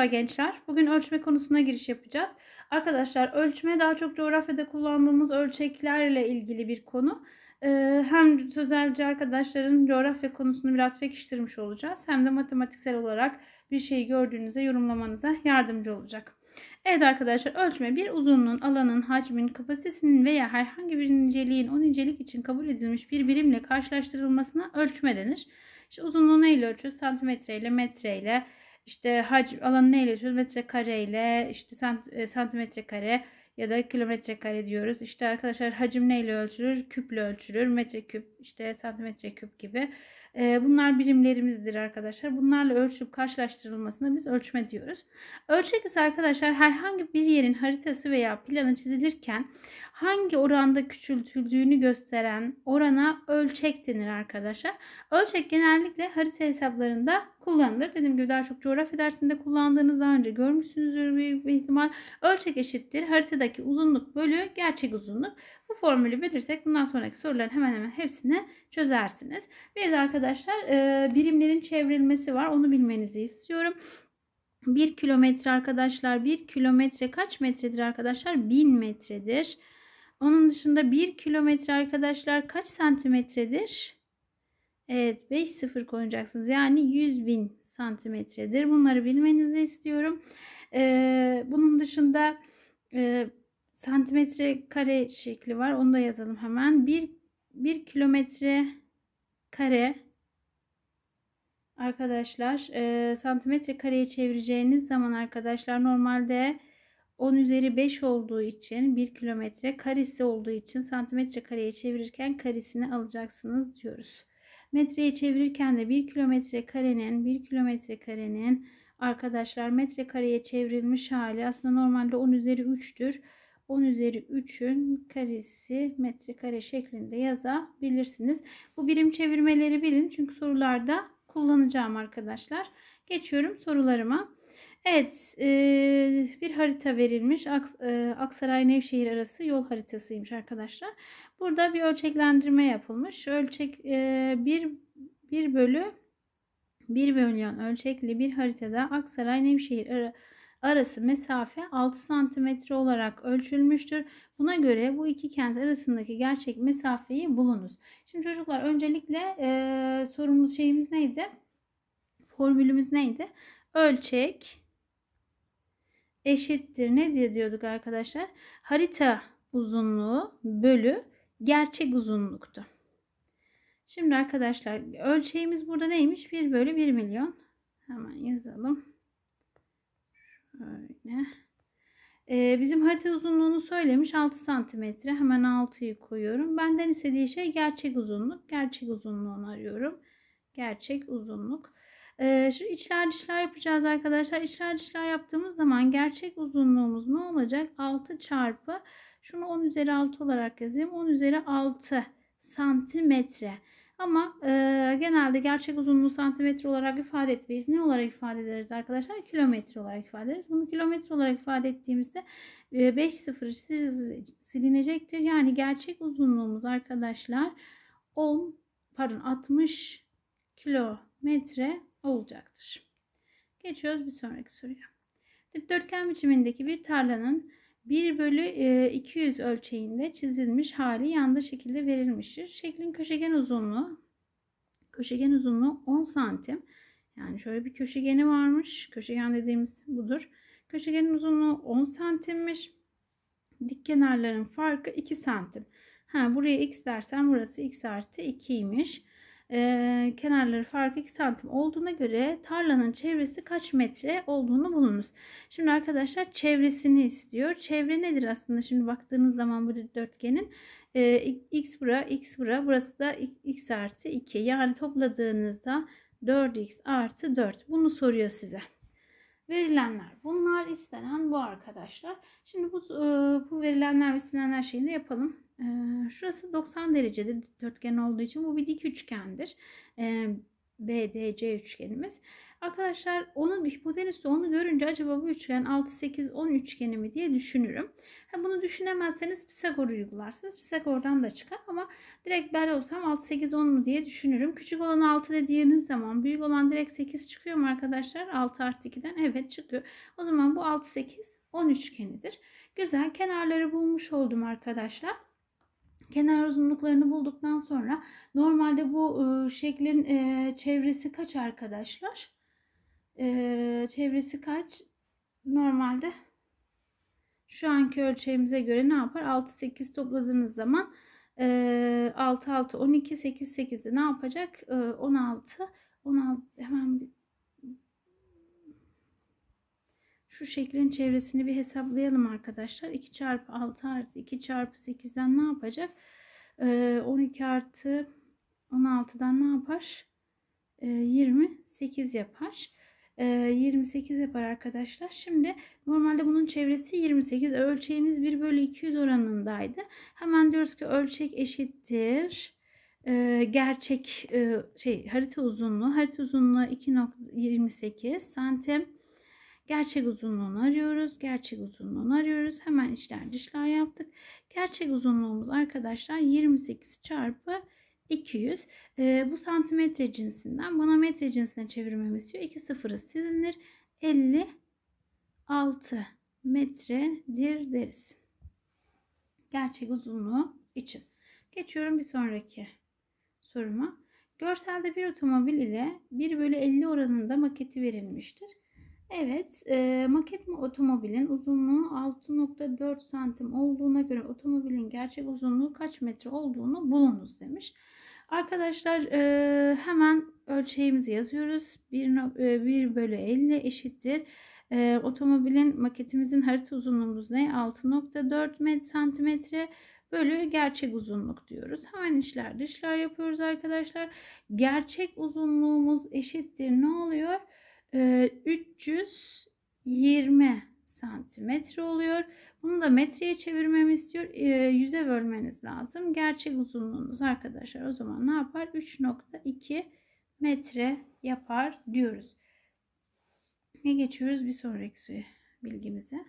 Merhaba gençler. Bugün ölçme konusuna giriş yapacağız. Arkadaşlar ölçme daha çok coğrafyada kullandığımız ölçeklerle ilgili bir konu. Ee, hem sözelci arkadaşların coğrafya konusunu biraz pekiştirmiş olacağız. Hem de matematiksel olarak bir şeyi gördüğünüzde yorumlamanıza yardımcı olacak. Evet arkadaşlar ölçme bir uzunluğun, alanın, hacmin, kapasitesinin veya herhangi bir niceliğin o nicelik için kabul edilmiş bir birimle karşılaştırılmasına ölçme denir. İşte uzunluğu neyle ölçüyoruz? Santimetreyle, metreyle, metreyle işte hac alanı neyle ölçüyoruz? kare ile işte sant, e, santimetre kare ya da kilometre kare diyoruz. İşte arkadaşlar hacim neyle ölçülür? Küple ölçülür. Metreküp işte santimetre küp gibi. E, bunlar birimlerimizdir arkadaşlar. Bunlarla ölçüp karşılaştırılmasını biz ölçme diyoruz. Ölçek ise arkadaşlar herhangi bir yerin haritası veya planı çizilirken hangi oranda küçültüldüğünü gösteren orana ölçek denir arkadaşlar. Ölçek genellikle harita hesaplarında kullanılır. Dediğim gibi daha çok coğrafya dersinde kullandığınız daha önce görmüşsünüzdür büyük bir ihtimal. Ölçek eşittir. Haritadaki uzunluk bölü gerçek uzunluk. Bu formülü bilirsek bundan sonraki soruların hemen hemen hepsini çözersiniz. Bir de arkadaşlar e, birimlerin çevrilmesi var. Onu bilmenizi istiyorum. 1 kilometre arkadaşlar 1 kilometre kaç metredir arkadaşlar 1000 metredir. Onun dışında 1 kilometre arkadaşlar kaç santimetredir? Evet 5-0 koyacaksınız. Yani 100 bin santimetredir. Bunları bilmenizi istiyorum. Ee, bunun dışında e, santimetre kare şekli var. Onu da yazalım hemen. 1, 1 kilometre kare arkadaşlar e, santimetre kareye çevireceğiniz zaman arkadaşlar normalde 10 üzeri 5 olduğu için 1 kilometre karesi olduğu için santimetre kareye çevirirken karesini alacaksınız diyoruz. Metreye çevirirken de 1 kilometre karenin 1 kilometre karenin arkadaşlar metre kareye çevrilmiş hali aslında normalde 10 üzeri 3'tür. 10 üzeri 3'ün karesi metrekare şeklinde yazabilirsiniz. Bu birim çevirmeleri bilin çünkü sorularda kullanacağım arkadaşlar. Geçiyorum sorularıma. Evet e, bir harita verilmiş. Aks, e, Aksaray-Nevşehir arası yol haritasıymış arkadaşlar. Burada bir ölçeklendirme yapılmış. Ölçek e, bir 1 bölü 1 bölüyon ölçekli bir haritada Aksaray-Nevşehir arası arası mesafe 6 santimetre olarak ölçülmüştür. Buna göre bu iki kent arasındaki gerçek mesafeyi bulunuz. Şimdi çocuklar öncelikle e, sorumuz şeyimiz neydi? Formülümüz neydi? Ölçek eşittir ne diye diyorduk arkadaşlar? Harita uzunluğu bölü gerçek uzunluktu. Şimdi arkadaşlar ölçeğimiz burada neymiş? 1 bölü 1 milyon. Hemen yazalım. Şöyle. Ee, bizim harita uzunluğunu söylemiş 6 santimetre. Hemen 6'yı koyuyorum. Benden istediği şey gerçek uzunluk. Gerçek uzunluğunu arıyorum. Gerçek uzunluk. Ee, içler dışlar yapacağız arkadaşlar. İçler dışlar yaptığımız zaman gerçek uzunluğumuz ne olacak? 6 çarpı şunu 10 üzeri 6 olarak yazayım. 10 üzeri 6 santimetre. Ama e, genelde gerçek uzunluğu santimetre olarak ifade etmeyiz. Ne olarak ifade ederiz arkadaşlar? Kilometre olarak ifade ederiz. Bunu kilometre olarak ifade ettiğimizde e, 5 sıfır silinecektir. Yani gerçek uzunluğumuz arkadaşlar 10 pardon 60 kilometre olacaktır. Geçiyoruz bir sonraki soruya. Dikdörtgen biçimindeki bir tarlanın 1 bölü 200 e, ölçeğinde çizilmiş hali yanda şekilde verilmiştir. Şeklin köşegen uzunluğu köşegen uzunluğu 10 santim. Yani şöyle bir köşegeni varmış. Köşegen dediğimiz budur. Köşegenin uzunluğu 10 santimmiş. Dik kenarların farkı 2 santim. Ha, buraya x dersen burası x artı 2'ymiş e, kenarları farkı 2 santim olduğuna göre tarlanın çevresi kaç metre olduğunu bulunuz. Şimdi arkadaşlar çevresini istiyor. Çevre nedir aslında? Şimdi baktığınız zaman bu dörtgenin e, x bura x bura burası da x artı 2 yani topladığınızda 4x artı 4 bunu soruyor size. Verilenler bunlar istenen bu arkadaşlar. Şimdi bu, bu verilenler ve istenenler şeyini yapalım. Şurası 90 derecede dörtgen olduğu için bu bir dik üçgendir. BDC üçgenimiz. Arkadaşlar onun hipotenüsü onu görünce acaba bu üçgen 6 8 10 üçgeni mi diye düşünürüm. bunu düşünemezseniz Pisagor'u uygularsınız. Pisagor'dan da çıkar ama direkt ben olsam 6 8 10 mu diye düşünürüm. Küçük olan 6 dediğiniz zaman büyük olan direkt 8 çıkıyor mu arkadaşlar? 6 artı 2'den evet çıkıyor. O zaman bu 6 8 10 üçgenidir. Güzel kenarları bulmuş oldum arkadaşlar. Kenar uzunluklarını bulduktan sonra normalde bu e, şeklin e, çevresi kaç arkadaşlar? E, çevresi kaç? Normalde şu anki ölçeğimize göre ne yapar? 6-8 topladığınız zaman e, 6-6-12-8-8'de ne yapacak? E, 16 16 hemen şu şeklin çevresini bir hesaplayalım arkadaşlar. 2 çarpı 6 artı 2 çarpı 8'den ne yapacak? 12 ee, artı 16'dan ne yapar? 28 ee, yapar. 28 ee, yapar arkadaşlar. Şimdi normalde bunun çevresi 28. Ölçeğimiz 1 bölü 200 oranındaydı. Hemen diyoruz ki ölçek eşittir. Gerçek e, şey harita uzunluğu. Harita uzunluğu 2.28 santim Gerçek uzunluğunu arıyoruz. Gerçek uzunluğunu arıyoruz. Hemen içler dışlar yaptık. Gerçek uzunluğumuz arkadaşlar 28 çarpı 200. E, ee, bu santimetre cinsinden bana metre cinsine çevirmemiz istiyor. 2 sıfırı silinir. 56 metredir deriz. Gerçek uzunluğu için. Geçiyorum bir sonraki soruma. Görselde bir otomobil ile 1 bölü 50 oranında maketi verilmiştir. Evet, e, maket mi otomobilin uzunluğu 6.4 santim olduğuna göre otomobilin gerçek uzunluğu kaç metre olduğunu bulunuz demiş. Arkadaşlar e, hemen ölçeğimizi yazıyoruz. 1, e, 1 bölü 50 eşittir. E, otomobilin maketimizin harita uzunluğumuz ne? 6.4 santimetre bölü gerçek uzunluk diyoruz. Hemen içler dışlar yapıyoruz arkadaşlar. Gerçek uzunluğumuz eşittir ne oluyor? 320 ee, santimetre oluyor. Bunu da metreye çevirmemi istiyor. Ee, yüze bölmeniz lazım. Gerçek uzunluğunuz arkadaşlar o zaman ne yapar? 3.2 metre yapar diyoruz. Ne geçiyoruz bir sonraki bilgimize?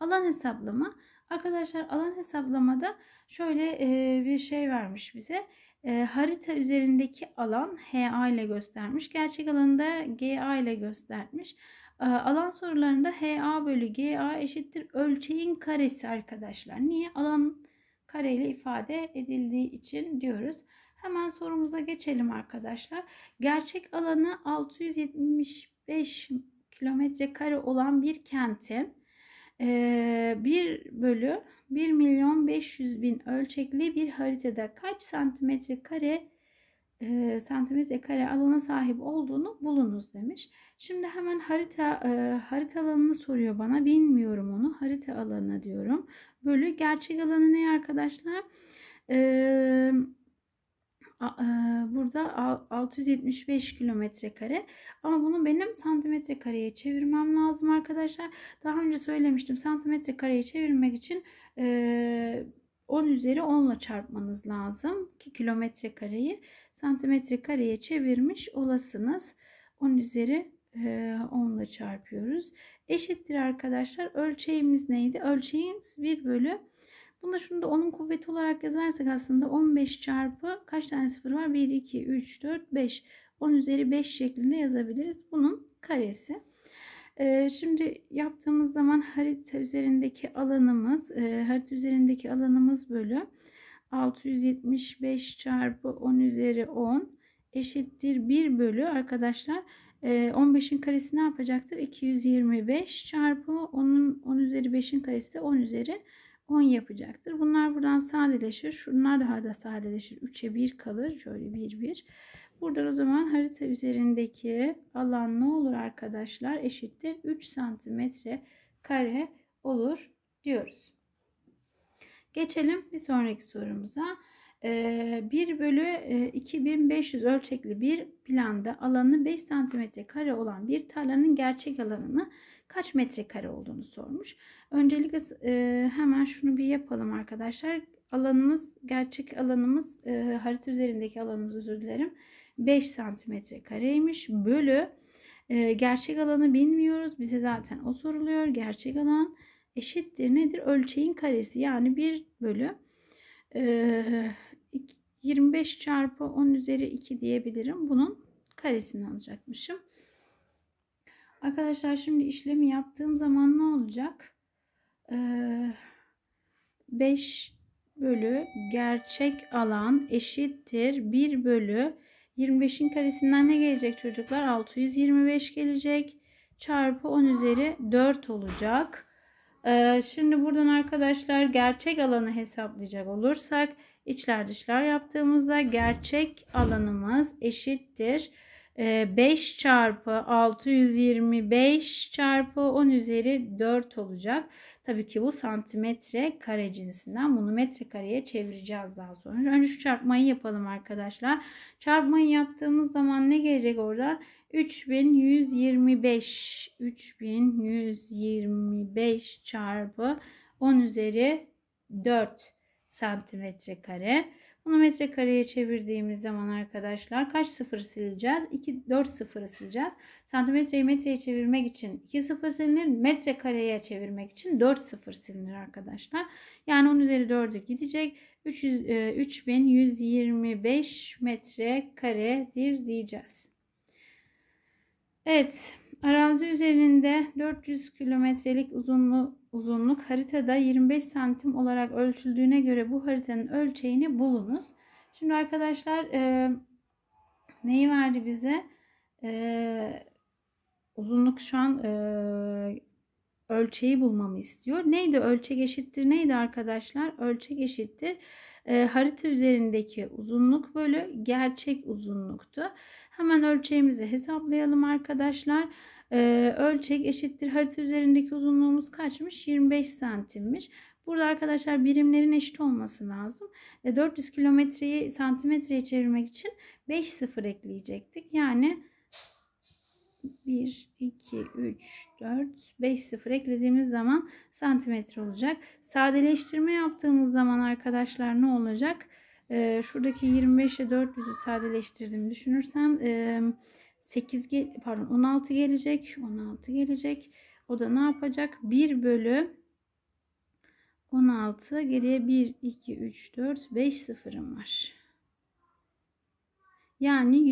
Alan hesaplama. Arkadaşlar alan hesaplamada şöyle e, bir şey vermiş bize. E, harita üzerindeki alan HA ile göstermiş. Gerçek alanı da GA ile göstermiş. E, alan sorularında HA bölü GA eşittir ölçeğin karesi arkadaşlar. Niye? Alan kareyle ifade edildiği için diyoruz. Hemen sorumuza geçelim arkadaşlar. Gerçek alanı 675 kilometre kare olan bir kentin 1 ee, bölü 1 milyon 500 bin ölçekli bir haritada kaç santimetre kare e, santimetre kare alana sahip olduğunu bulunuz demiş. Şimdi hemen harita e, harita alanını soruyor bana. Bilmiyorum onu. Harita alanı diyorum. Bölü gerçek alanı ne arkadaşlar? E, burada 675 kilometre kare ama bunu benim santimetre kareye çevirmem lazım arkadaşlar. Daha önce söylemiştim santimetre kareye çevirmek için 10 üzeri 10 ile çarpmanız lazım ki kilometre kareyi santimetre kareye çevirmiş olasınız. 10 üzeri 10 ile çarpıyoruz. Eşittir arkadaşlar ölçeğimiz neydi? Ölçeğimiz 1 bölü Bunda şunu da onun kuvveti olarak yazarsak aslında 15 çarpı kaç tane sıfır var? 1, 2, 3, 4, 5. 10 üzeri 5 şeklinde yazabiliriz. Bunun karesi. Ee, şimdi yaptığımız zaman harita üzerindeki alanımız, e, harita üzerindeki alanımız bölü 675 çarpı 10 üzeri 10 eşittir 1 bölü arkadaşlar 15'in e, karesi ne yapacaktır? 225 çarpı 10'un 10 üzeri 5'in karesi de 10 üzeri 10 yapacaktır. Bunlar buradan sadeleşir. Şunlar daha da sadeleşir. 3'e 1 kalır. Şöyle 1 1. Buradan o zaman harita üzerindeki alan ne olur arkadaşlar? Eşittir 3 santimetre kare olur diyoruz. Geçelim bir sonraki sorumuza. 1 ee, bölü 2500 e, ölçekli bir planda alanı 5 santimetre kare olan bir tarlanın gerçek alanını kaç metrekare olduğunu sormuş. Öncelikle e, hemen şunu bir yapalım arkadaşlar. Alanımız gerçek alanımız e, harita üzerindeki alanımız özür dilerim. 5 santimetre kareymiş bölü e, gerçek alanı bilmiyoruz. Bize zaten o soruluyor. Gerçek alan eşittir nedir? Ölçeğin karesi yani 1 bölü e, 25 çarpı 10 üzeri 2 diyebilirim. Bunun karesini alacakmışım. Arkadaşlar şimdi işlemi yaptığım zaman ne olacak? Ee, 5 bölü gerçek alan eşittir 1 bölü 25'in karesinden ne gelecek çocuklar? 625 gelecek. Çarpı 10 üzeri 4 olacak. Ee, şimdi buradan arkadaşlar gerçek alanı hesaplayacak olursak içler dışlar yaptığımızda gerçek alanımız eşittir. 5 ee, çarpı 625 çarpı 10 üzeri 4 olacak. Tabii ki bu santimetre kare cinsinden bunu metre kareye çevireceğiz daha sonra. Önce şu çarpmayı yapalım arkadaşlar. Çarpmayı yaptığımız zaman ne gelecek orada? 3125 3125 çarpı 10 üzeri 4 santimetre kare. Bunu metrekareye çevirdiğimiz zaman arkadaşlar kaç sıfır sileceğiz? 2, 4 sıfırı sileceğiz. Santimetreyi metreye çevirmek için 2 sıfır silinir. Metrekareye çevirmek için 4 sıfır silinir arkadaşlar. Yani 10 üzeri 4'ü gidecek. 300, e, 3125 metrekaredir diyeceğiz. Evet. Arazi üzerinde 400 kilometrelik uzunluğu uzunluk haritada 25 santim olarak ölçüldüğüne göre bu haritanın ölçeğini bulunuz. Şimdi arkadaşlar e, neyi verdi bize? E, uzunluk şu an e, ölçeği bulmamı istiyor. Neydi ölçek eşittir neydi arkadaşlar? Ölçek eşittir e, harita üzerindeki uzunluk bölü gerçek uzunluktu. Hemen ölçeğimizi hesaplayalım arkadaşlar. E, ölçek eşittir harita üzerindeki uzunluğumuz kaçmış? 25 santimmiş. Burada arkadaşlar birimlerin eşit olması lazım. 400 kilometreyi santimetreye çevirmek için 5 sıfır ekleyecektik. Yani 1, 2, 3, 4, 5, 0 eklediğimiz zaman santimetre olacak. Sadeleştirme yaptığımız zaman arkadaşlar ne olacak? Ee, şuradaki 25'e 400'ü sadeleştirdim düşünürsem e, 8 pardon 16 gelecek. 16 gelecek. O da ne yapacak? 1 bölü 16 geriye 1, 2, 3, 4, 5 0'ım var. Yani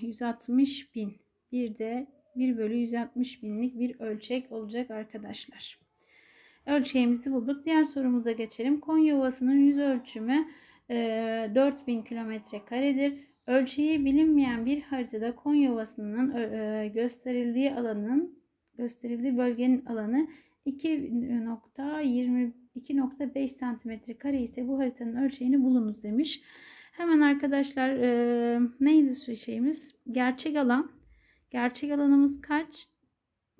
160 bin bir de 1 bölü 160 binlik bir ölçek olacak arkadaşlar. Ölçeğimizi bulduk. Diğer sorumuza geçelim. Konya Ovası'nın yüz ölçümü e, 4000 kilometre karedir. Ölçeği bilinmeyen bir haritada Konya Ovası'nın e, e, gösterildiği alanın gösterildiği bölgenin alanı 2.22.5 santimetre kare ise bu haritanın ölçeğini bulunuz demiş. Hemen arkadaşlar e, neydi şeyimiz? Gerçek alan Gerçek alanımız kaç?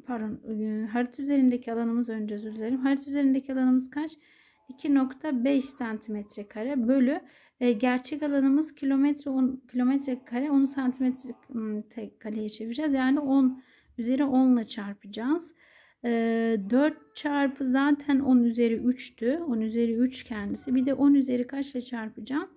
Pardon e, harita üzerindeki alanımız önce özür dilerim. Harita üzerindeki alanımız kaç? 2.5 santimetre kare bölü e, gerçek alanımız kilometre on, kilometre kare 10 santimetre hmm, kareye çevireceğiz. Yani 10 üzeri 10 ile çarpacağız. E, 4 çarpı zaten 10 üzeri 3'tü. 10 üzeri 3 kendisi. Bir de 10 üzeri kaçla çarpacağım?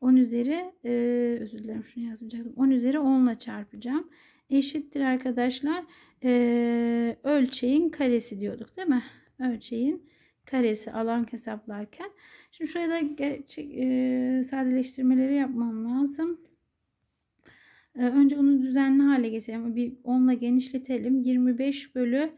10 üzeri e, özür dilerim şunu yazmayacaktım. 10 üzeri 10 ile çarpacağım eşittir arkadaşlar e, ölçeğin karesi diyorduk değil mi? Ölçeğin karesi alan hesaplarken. Şimdi şuraya da gerçek, e, sadeleştirmeleri yapmam lazım. E, önce onu düzenli hale getirelim. Bir onla genişletelim. 25 bölü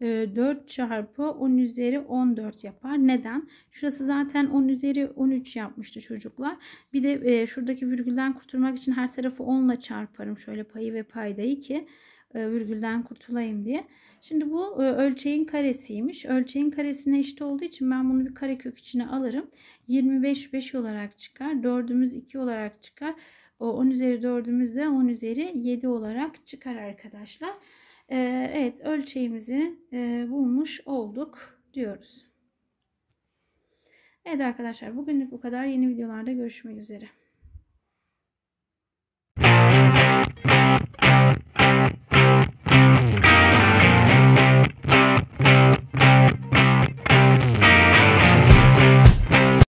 4 e, çarpı 10 üzeri 14 yapar. Neden? Şurası zaten 10 üzeri 13 yapmıştı çocuklar. Bir de e, şuradaki virgülden kurtulmak için her tarafı 10 ile çarparım. Şöyle payı ve paydayı ki e, virgülden kurtulayım diye. Şimdi bu ölçeğin karesiymiş. Ölçeğin karesine eşit olduğu için ben bunu bir karekök içine alırım. 25 5 olarak çıkar. 4'ümüz 2 olarak çıkar. O 10 üzeri 4'ümüz de 10 üzeri 7 olarak çıkar arkadaşlar. Ee, evet ölçeğimizi e, bulmuş olduk diyoruz. Evet arkadaşlar bugünlük bu kadar. Yeni videolarda görüşmek üzere.